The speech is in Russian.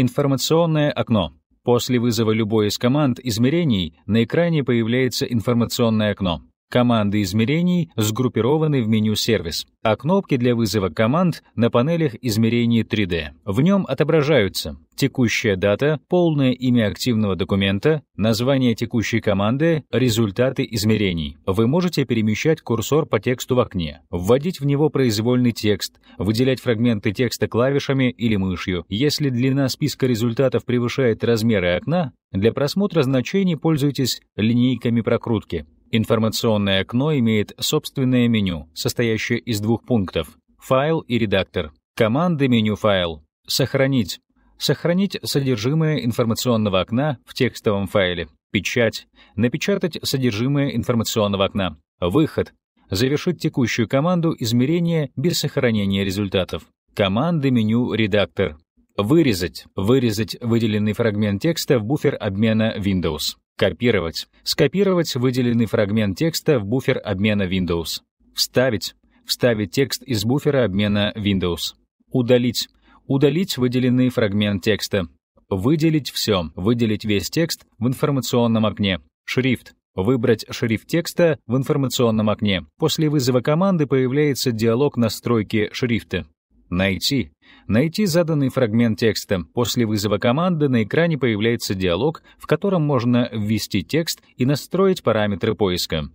Информационное окно. После вызова любой из команд измерений на экране появляется информационное окно. Команды измерений сгруппированы в меню «Сервис», а кнопки для вызова команд на панелях измерений 3D. В нем отображаются текущая дата, полное имя активного документа, название текущей команды, результаты измерений. Вы можете перемещать курсор по тексту в окне, вводить в него произвольный текст, выделять фрагменты текста клавишами или мышью. Если длина списка результатов превышает размеры окна, для просмотра значений пользуйтесь линейками прокрутки. Информационное окно имеет собственное меню, состоящее из двух пунктов — файл и редактор. Команды меню файл «Сохранить». Сохранить содержимое информационного окна в текстовом файле. Печать. Напечатать содержимое информационного окна. Выход. Завершить текущую команду измерения без сохранения результатов. Команды меню «Редактор». Вырезать. Вырезать выделенный фрагмент текста в буфер обмена Windows. Копировать. Скопировать выделенный фрагмент текста в буфер обмена Windows. Вставить. Вставить текст из буфера обмена Windows. Удалить. Удалить выделенный фрагмент текста. Выделить все. Выделить весь текст в информационном окне. Шрифт. Выбрать шрифт текста в информационном окне. После вызова команды появляется диалог настройки шрифта. «Найти». Найти заданный фрагмент текста. После вызова команды на экране появляется диалог, в котором можно ввести текст и настроить параметры поиска.